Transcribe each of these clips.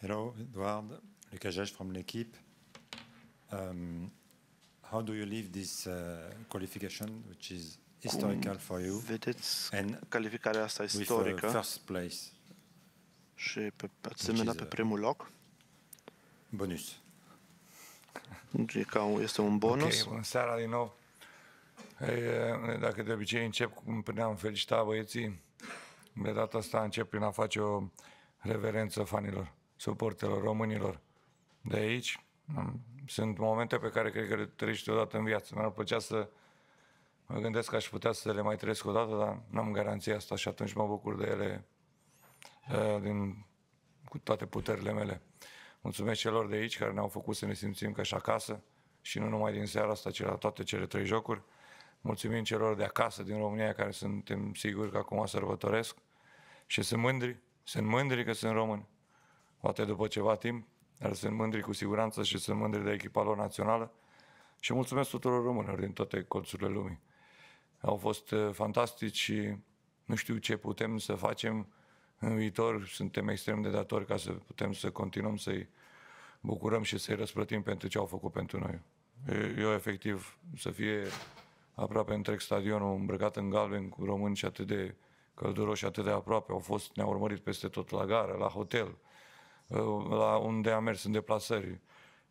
Hello, Edward. Lucas Gage from L'Equipe. Um, how do you leave this uh, qualification, which is historical for you? Vedeți and calificarea asta uh, istorică. With, first place. Și pe asemenea pe uh, primul loc. Bonus. E ca un, este un bonus. Ok, bună seara din nou. Dacă de obicei încep cum până am felicitat băieții, de data asta încep prin a face o reverență fanilor suportelor românilor de aici. Sunt momente pe care cred că le trăiești odată în viață. Mi-ar plăcea să mă gândesc că aș putea să le mai trăiesc odată, dar n-am garanția asta și atunci mă bucur de ele ă, din, cu toate puterile mele. Mulțumesc celor de aici care ne-au făcut să ne simțim ca și acasă și nu numai din seara asta, ci la toate cele trei jocuri. Mulțumim celor de acasă din România care suntem siguri că acum sărbătoresc și sunt mândri, sunt mândri că sunt români poate după ceva timp, dar sunt mândri cu siguranță și sunt mândri de echipa lor națională și mulțumesc tuturor românilor din toate colțurile lumii. Au fost uh, fantastici și nu știu ce putem să facem în viitor. Suntem extrem de datori ca să putem să continuăm să-i bucurăm și să-i răsplătim pentru ce au făcut pentru noi. Eu, efectiv, să fie aproape întreg stadionul îmbrăcat în galben cu români și atât de călduroși, atât de aproape. Au fost, ne-au urmărit peste tot la gară, la hotel, Uh, la unde am mers în deplasări,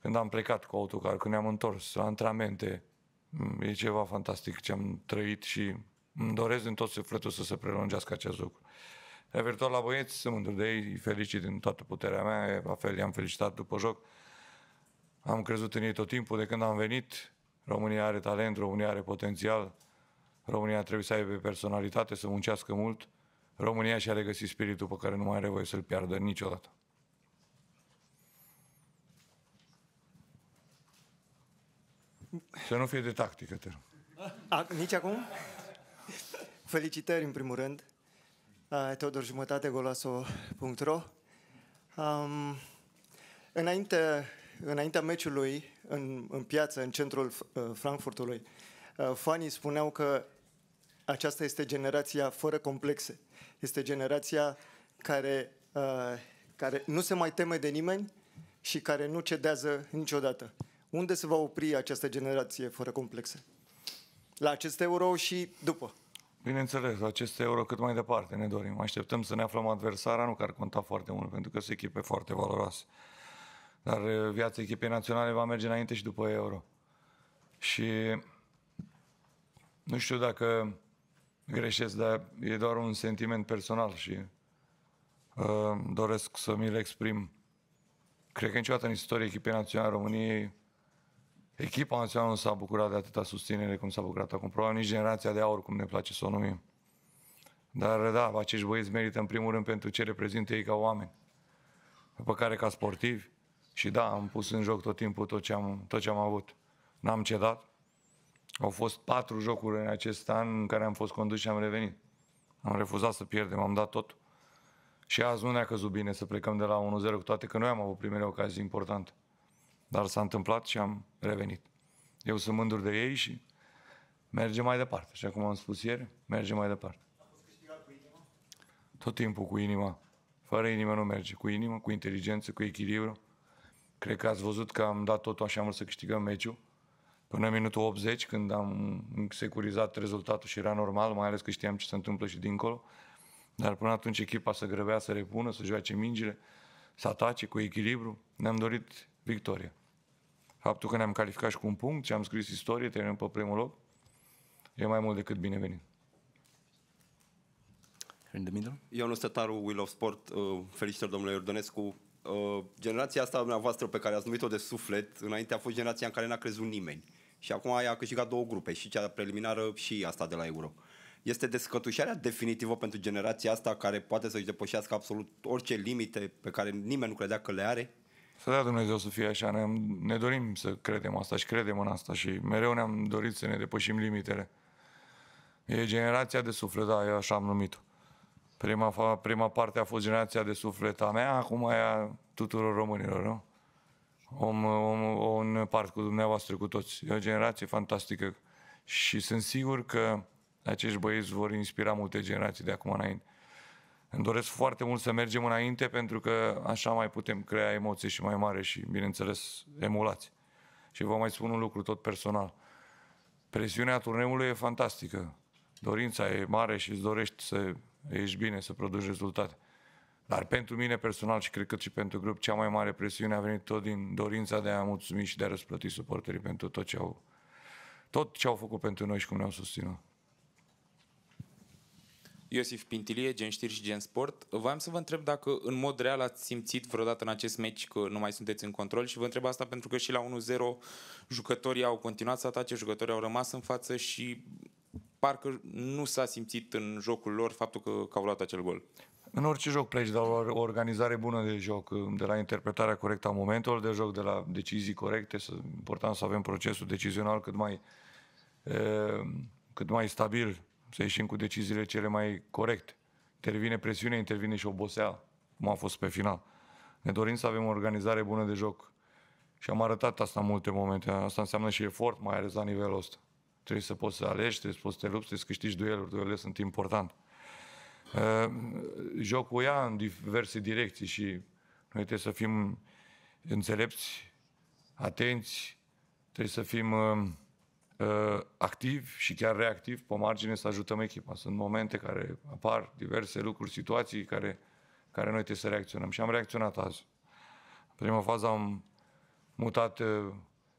când am plecat cu autocar, când ne-am întors la antrenamente. Mm, e ceva fantastic ce am trăit și îmi doresc din tot sufletul să se prelungească acest lucru. Referitor la băieți, sunt mândru de ei, îi felicit din toată puterea mea, la fel i-am felicitat după joc. Am crezut în ei tot timpul de când am venit. România are talent, România are potențial, România trebuie să aibă personalitate, să muncească mult. România și-a regăsit spiritul pe care nu mai are voie să-l piardă niciodată. Să nu fie de tactică, te rog. A, nici acum? Felicitări, în primul rând. Teodor Jumătate, golaso.ro um, înainte, Înaintea meciului, în, în piață, în centrul uh, Frankfurtului, uh, fanii spuneau că aceasta este generația fără complexe. Este generația care, uh, care nu se mai teme de nimeni și care nu cedează niciodată. Unde se va opri această generație fără complexe? La acest euro și după. Bineînțeles, acest euro cât mai departe ne dorim. Așteptăm să ne aflăm adversara, nu că ar conta foarte mult, pentru că sunt echipe foarte valoroase. Dar eh, viața echipei naționale va merge înainte și după euro. Și nu știu dacă greșesc, dar e doar un sentiment personal și uh, doresc să mi-l exprim. Cred că niciodată în istoria echipei naționale României Echipa națională nu s-a bucurat de atâta susținere cum s-a bucurat acum. Probabil nici generația de aur, cum ne place să o numim. Dar da, acești băieți merită în primul rând pentru ce reprezintă ei ca oameni. După care ca sportivi. Și da, am pus în joc tot timpul tot ce am, tot ce am avut. N-am cedat. Au fost patru jocuri în acest an în care am fost condus și am revenit. Am refuzat să pierdem, am dat tot. Și azi nu ne-a căzut bine să plecăm de la 1-0, cu toate că noi am avut primele ocazii importante. Dar s-a întâmplat și am revenit. Eu sunt mândru de ei și mergem mai departe. Și acum am spus ieri, mergem mai departe. Tot timpul cu inima. Fără inimă nu merge. Cu inimă, cu inteligență, cu echilibru. Cred că ați văzut că am dat totul așa mult să câștigăm meciul. Până în minutul 80, când am securizat rezultatul și era normal, mai ales că știam ce se întâmplă și dincolo. Dar până atunci echipa să grăbea să repună, să joace mingile, să atace cu echilibru. Ne-am dorit victorie. Faptul că ne-am calificat și cu un punct și am scris istorie, terminăm pe primul loc, e mai mult decât binevenit. In the middle? Ionu Stătaru, Will of Sport, uh, felicitări domnule Iordonescu. Uh, generația asta dumneavoastră pe care ați numit-o de suflet, înainte a fost generația în care n-a crezut nimeni. Și acum a câștigat două grupe, și cea preliminară și asta de la Euro. Este descătușarea definitivă pentru generația asta care poate să-și depășească absolut orice limite pe care nimeni nu credea că le are? Să dea Dumnezeu să fie așa, ne, ne dorim să credem asta și credem în asta și mereu ne-am dorit să ne depășim limitele. E generația de suflet, da, eu așa am numit-o. Prima, prima parte a fost generația de suflet a mea, acum a tuturor românilor, nu? Om, om, un part cu dumneavoastră, cu toți. E o generație fantastică și sunt sigur că acești băieți vor inspira multe generații de acum înainte. Îmi doresc foarte mult să mergem înainte pentru că așa mai putem crea emoții și mai mare și, bineînțeles, emulați. Și vă mai spun un lucru tot personal. Presiunea turneului e fantastică. Dorința e mare și îți dorești să ești bine, să produci rezultate. Dar pentru mine personal și cred că și pentru grup, cea mai mare presiune a venit tot din dorința de a mulțumi și de a răsplăti suporterii pentru tot ce au, tot ce au făcut pentru noi și cum ne-au susținut. Iosif Pintilie, Gen Știri și Gen Sport. Vreau să vă întreb dacă în mod real ați simțit vreodată în acest meci că nu mai sunteți în control și vă întreb asta pentru că și la 1-0 jucătorii au continuat să atace, jucătorii au rămas în față și parcă nu s-a simțit în jocul lor faptul că, că au luat acel gol. În orice joc pleci de la o organizare bună de joc, de la interpretarea corectă a momentelor de joc, de la decizii corecte, important să avem procesul decizional cât mai, cât mai stabil să ieșim cu deciziile cele mai corecte. Intervine presiune, intervine și oboseală, cum a fost pe final. Ne dorim să avem o organizare bună de joc și am arătat asta în multe momente. Asta înseamnă și efort, mai ales la nivelul ăsta. Trebuie să poți să alegi, trebuie să poți să te lupți, trebuie să câștigi dueluri. Duelurile sunt importante. Uh, jocul ia în diverse direcții și noi trebuie să fim înțelepți, atenți, trebuie să fim uh, Uh, activ și chiar reactiv pe margine să ajutăm echipa. Sunt momente care apar diverse lucruri, situații care, care noi trebuie să reacționăm și am reacționat azi. În prima fază am mutat uh,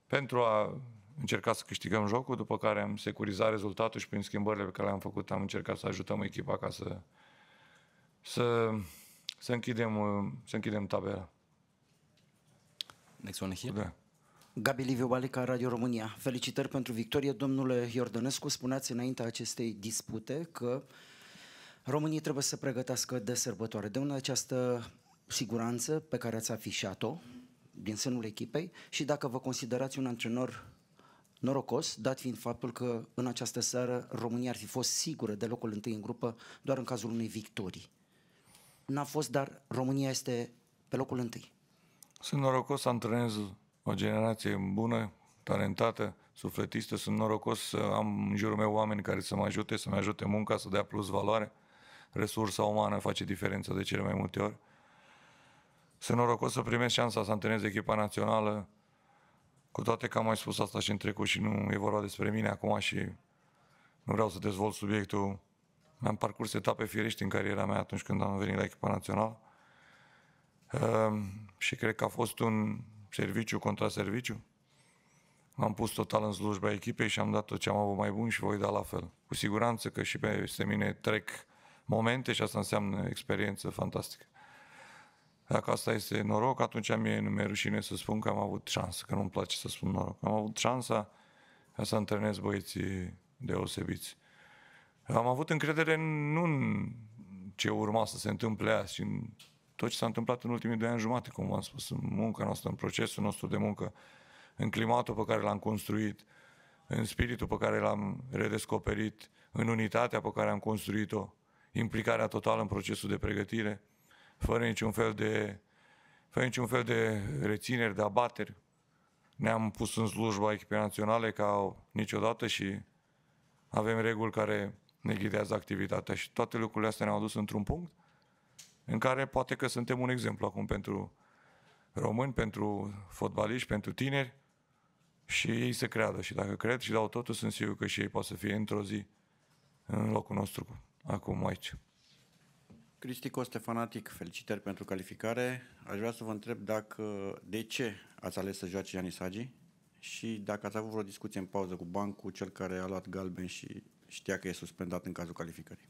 pentru a încerca să câștigăm jocul, după care am securizat rezultatul și prin schimbările pe care le-am făcut am încercat să ajutăm echipa ca să, să, să, închidem, uh, să închidem tabela. Next one here. Da. Gabi Liviu Balica, Radio România. Felicitări pentru victorie. Domnule Iordănescu, spuneați înaintea acestei dispute că românii trebuie să se pregătească de sărbătoare. De unde această siguranță pe care ați afișat-o din sânul echipei și dacă vă considerați un antrenor norocos, dat fiind faptul că în această seară România ar fi fost sigură de locul întâi în grupă doar în cazul unei victorii. N-a fost, dar România este pe locul întâi. Sunt norocos să antrenez o generație bună, talentată, sufletistă. Sunt norocos să am în jurul meu oameni care să mă ajute, să-mi ajute munca, să dea plus valoare. Resursa umană face diferența de cele mai multe ori. Sunt norocos să primesc șansa să antrenez echipa națională, cu toate că am mai spus asta și în trecut și nu e vorba despre mine acum și nu vreau să dezvolt subiectul. Mi-am parcurs etape firești în cariera mea atunci când am venit la echipa națională. Uh, și cred că a fost un serviciu contra serviciu. Am pus total în slujba echipei și am dat tot ce am avut mai bun și voi da la fel. Cu siguranță că și peste mine trec momente și asta înseamnă experiență fantastică. Dacă asta este noroc, atunci mie nu mi-e rușine să spun că am avut șansă, că nu-mi place să spun noroc. Am avut șansa ca să întâlnesc băieții deosebiți. Am avut încredere nu în ce urma să se întâmple azi, ci în tot ce s-a întâmplat în ultimii doi ani jumate, cum v-am spus, în munca noastră, în procesul nostru de muncă, în climatul pe care l-am construit, în spiritul pe care l-am redescoperit, în unitatea pe care am construit-o, implicarea totală în procesul de pregătire, fără niciun fel de, fără niciun fel de rețineri, de abateri. Ne-am pus în slujba echipei naționale ca niciodată și avem reguli care ne ghidează activitatea și toate lucrurile astea ne-au dus într-un punct în care poate că suntem un exemplu acum pentru români, pentru fotbaliști, pentru tineri și ei se creadă și dacă cred și dau totul, sunt sigur că și ei pot să fie într-o zi în locul nostru acum aici. Cristi Coste, fanatic, felicitări pentru calificare. Aș vrea să vă întreb dacă, de ce ați ales să joace Ianis Hagi și dacă ați avut vreo discuție în pauză cu bancul, cel care a luat galben și știa că e suspendat în cazul calificării.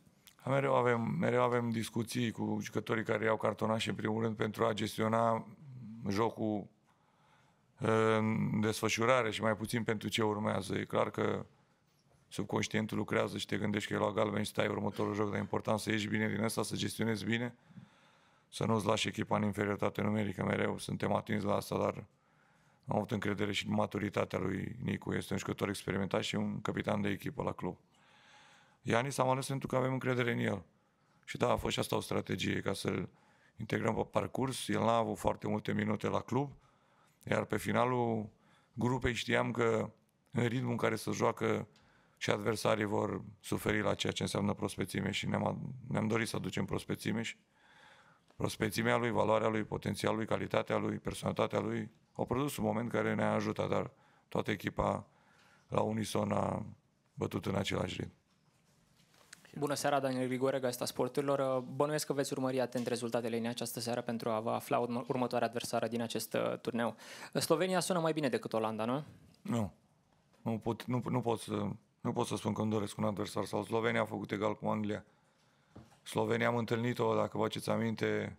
Mereu avem, mereu avem discuții cu jucătorii care iau cartonașe, în primul rând, pentru a gestiona jocul ă, în desfășurare și mai puțin pentru ce urmează. E clar că subconștientul lucrează și te gândești că e la galben și stai următorul joc, dar e important să ieși bine din asta, să gestionezi bine, să nu-ți lași echipa în inferioritate numerică mereu. Suntem atinți la asta, dar am avut încredere și în maturitatea lui Nicu. Este un jucător experimentat și un capitan de echipă la club s-a ales pentru că avem încredere în el. Și da, a fost și asta o strategie ca să-l integrăm pe parcurs. El n-a avut foarte multe minute la club, iar pe finalul grupei știam că în ritmul în care se joacă și adversarii vor suferi la ceea ce înseamnă prospețime și ne-am, ne-am dorit să aducem prospețime și prospețimea lui, valoarea lui, potențialul lui, calitatea lui, personalitatea lui au produs un moment care ne-a ajutat, dar toată echipa la unison a bătut în același ritm. Bună seara, Daniel Grigore, Gazeta Sporturilor. Uh, bănuiesc că veți urmări atent rezultatele în această seară pentru a vă afla următoarea adversară din acest uh, turneu. Uh, Slovenia sună mai bine decât Olanda, nu? Nu. Nu pot, nu, nu pot, să, nu pot să spun că îmi doresc un adversar sau Slovenia a făcut egal cu Anglia. Slovenia am întâlnit-o, dacă vă aceți aminte,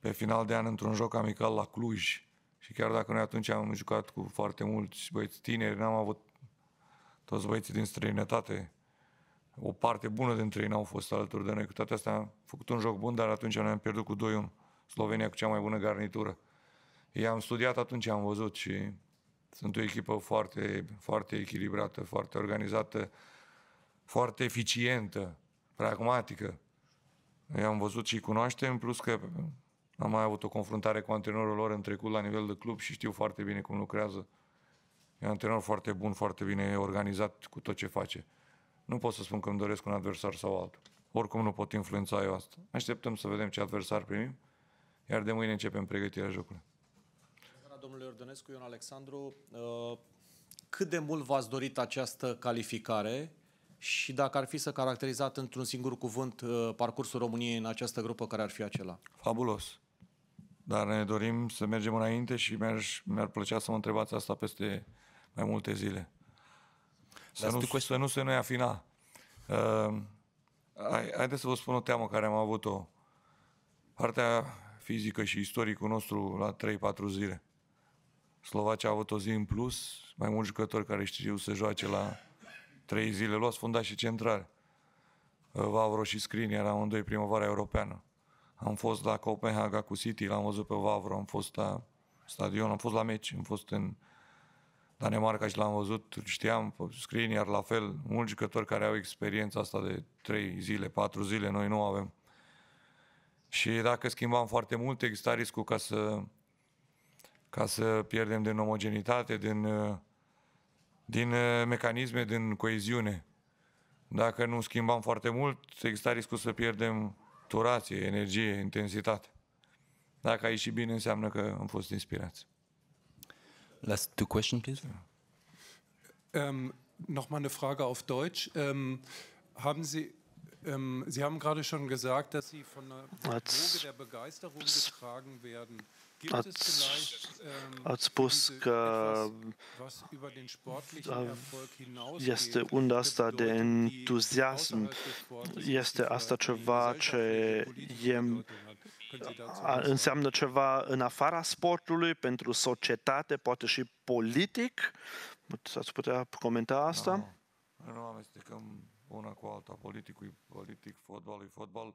pe final de an într-un joc amical la Cluj. Și chiar dacă noi atunci am jucat cu foarte mulți băieți tineri, n-am avut toți băieții din străinătate o parte bună dintre ei n-au fost alături de noi. Cu toate astea am făcut un joc bun, dar atunci noi am pierdut cu 2-1. Slovenia cu cea mai bună garnitură. I-am studiat atunci, am văzut și sunt o echipă foarte, foarte echilibrată, foarte organizată, foarte eficientă, pragmatică. I-am văzut și cunoaștem, plus că am mai avut o confruntare cu antrenorul lor în trecut la nivel de club și știu foarte bine cum lucrează. E un antrenor foarte bun, foarte bine organizat cu tot ce face. Nu pot să spun că îmi doresc un adversar sau altul. Oricum nu pot influența eu asta. Așteptăm să vedem ce adversar primim, iar de mâine începem pregătirea jocului. domnule Ordonescu, Ion Alexandru, uh, cât de mult v-ați dorit această calificare și dacă ar fi să caracterizat într-un singur cuvânt uh, parcursul României în această grupă, care ar fi acela? Fabulos. Dar ne dorim să mergem înainte și mi-ar, mi-ar plăcea să mă întrebați asta peste mai multe zile. Să, nu, cu... să nu se noi afina. Uh, ehm, haideți să vă spun o teamă care am avut-o. Partea fizică și istoricul nostru la 3-4 zile. Slovacia a avut o zi în plus, mai mulți jucători care știu să joace la 3 zile, luați funda și central. Ehm, Vavro și Scrini era doi primăvara europeană. Am fost la Copenhaga cu City, l-am văzut pe Vavro, am fost la stadion, am fost la meci, am fost în Danemarca și l-am văzut, știam, screen, iar la fel, mulți jucători care au experiența asta de 3 zile, 4 zile, noi nu avem. Și dacă schimbam foarte mult, exista riscul ca să, ca să pierdem din omogenitate, din, din uh, mecanisme, din coeziune. Dacă nu schimbam foarte mult, exista riscul să pierdem turație, energie, intensitate. Dacă a ieșit bine, înseamnă că am fost inspirați. Last two question, please. Ähm, Nochmal eine Frage auf Deutsch. Ähm, haben Sie ähm, Sie haben gerade schon gesagt, dass Sie von einer Droge der Begeisterung getragen werden. Gibt als, es vielleicht ähm, als Buska, etwas, äh, was über den sportlichen äh, Erfolg hinausgeht? Este un asta de entuziasm, este asta ceva jem. e înseamnă ceva în afara sportului, pentru societate, poate și politic. Ați putea comenta asta? No. Nu amestecăm una cu alta. Politicul politic, fotbalul fotbal.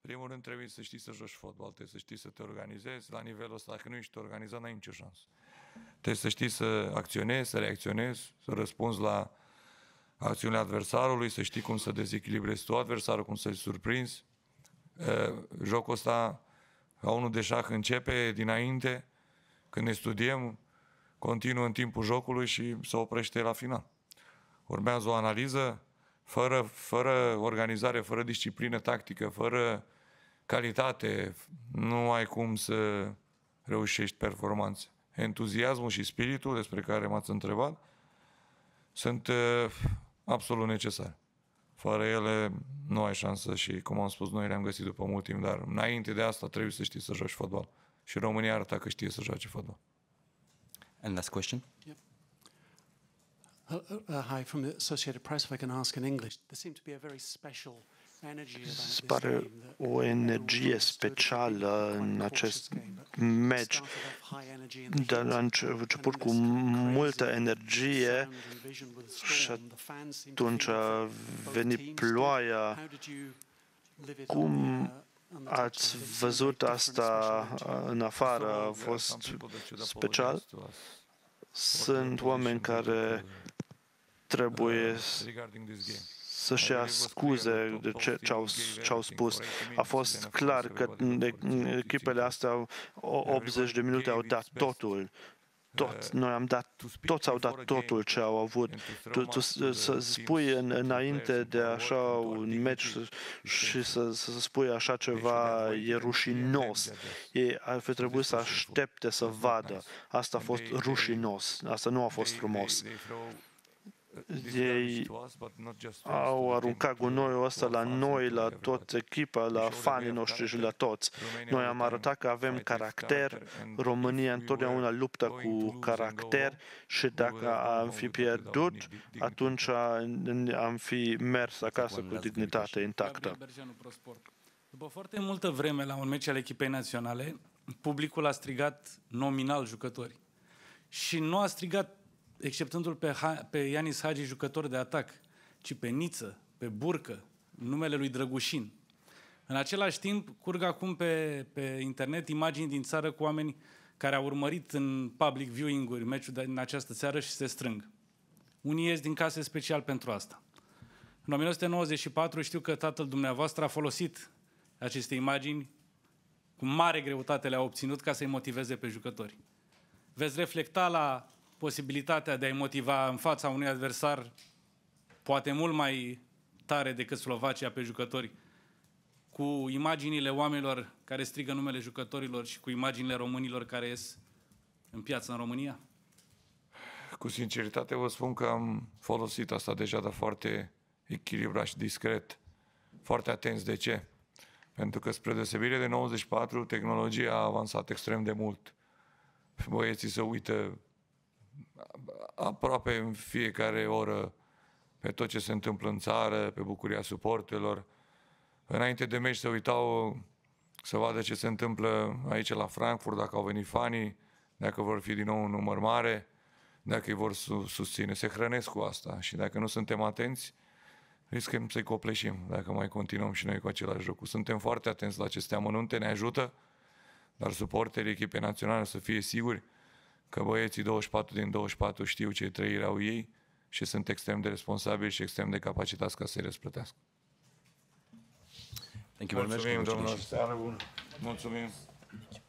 Primul rând trebuie să știi să joci fotbal, trebuie să știi să te organizezi la nivelul ăsta. Dacă nu ești organizat, n-ai nicio șansă. Trebuie să știi să acționezi, să reacționezi, să răspunzi la acțiunile adversarului, să știi cum să dezechilibrezi tu adversarul, cum să-l surprinzi. Ă, jocul ăsta ca unul de șah începe dinainte, când ne studiem, continuă în timpul jocului și se oprește la final. Urmează o analiză fără, fără organizare, fără disciplină tactică, fără calitate, nu ai cum să reușești performanțe. Entuziasmul și spiritul despre care m-ați întrebat sunt ă, absolut necesare. Fără ele nu ai șansă și, cum am spus, noi le-am găsit după mult timp, dar înainte de asta trebuie să știi să joci fotbal. Și România arată că știe să joace fotbal. And last question. Yep. Uh, uh, uh, hi, from the Associated Press, if I can ask in English. There seemed to be a very special pare o energie specială în acest meci. De la început cu multă energie și atunci a venit ploaia. Cum ați văzut asta în afară? A fost special? Sunt oameni care trebuie să-și scuze de ce, ce, au, ce au spus. A fost clar că echipele astea 80 de minute au dat totul tot, noi am dat, toți au dat totul ce au avut. Tu, tu să spui în, înainte de așa un meci și să, să spui așa ceva e rușinos. Ei ar fi trebuit să aștepte să vadă. Asta a fost rușinos. Asta nu a fost frumos ei au aruncat gunoiul ăsta la noi, la toți echipa, la deci fanii noștri și la toți. Noi am arătat că avem caracter, România întotdeauna luptă cu caracter și dacă am fi pierdut, atunci am fi mers acasă cu dignitate intactă. După foarte multă vreme, la un meci al echipei naționale, publicul a strigat nominal jucători. Și nu a strigat exceptându-l pe, ha- pe Ianis Hagi, jucător de atac, ci pe Niță, pe Burcă, numele lui Drăgușin. În același timp, curg acum pe, pe internet imagini din țară cu oameni care au urmărit în public viewing-uri meciul din această țară și se strâng. Unii ies din case special pentru asta. În 1994 știu că tatăl dumneavoastră a folosit aceste imagini cu mare greutate le-a obținut ca să-i motiveze pe jucători. Veți reflecta la posibilitatea de a-i motiva în fața unui adversar poate mult mai tare decât Slovacia pe jucători, cu imaginile oamenilor care strigă numele jucătorilor și cu imaginile românilor care ies în piață în România? Cu sinceritate vă spun că am folosit asta deja, de foarte echilibrat și discret. Foarte atenți de ce? Pentru că spre deosebire de 94, tehnologia a avansat extrem de mult. Băieții se uită aproape în fiecare oră pe tot ce se întâmplă în țară, pe bucuria suportelor. Înainte de meci se uitau să vadă ce se întâmplă aici la Frankfurt, dacă au venit fanii, dacă vor fi din nou un număr mare, dacă îi vor su- susține. Se hrănesc cu asta și dacă nu suntem atenți, riscăm să-i copleșim dacă mai continuăm și noi cu același lucru. Suntem foarte atenți la aceste amănunte, ne ajută, dar suporterii echipei naționale să fie siguri că băieții 24 din 24 știu ce trăiri au ei și sunt extrem de responsabili și extrem de capacitați ca să-i răsplătească. Thank you Mulțumim, domnul Mulțumim.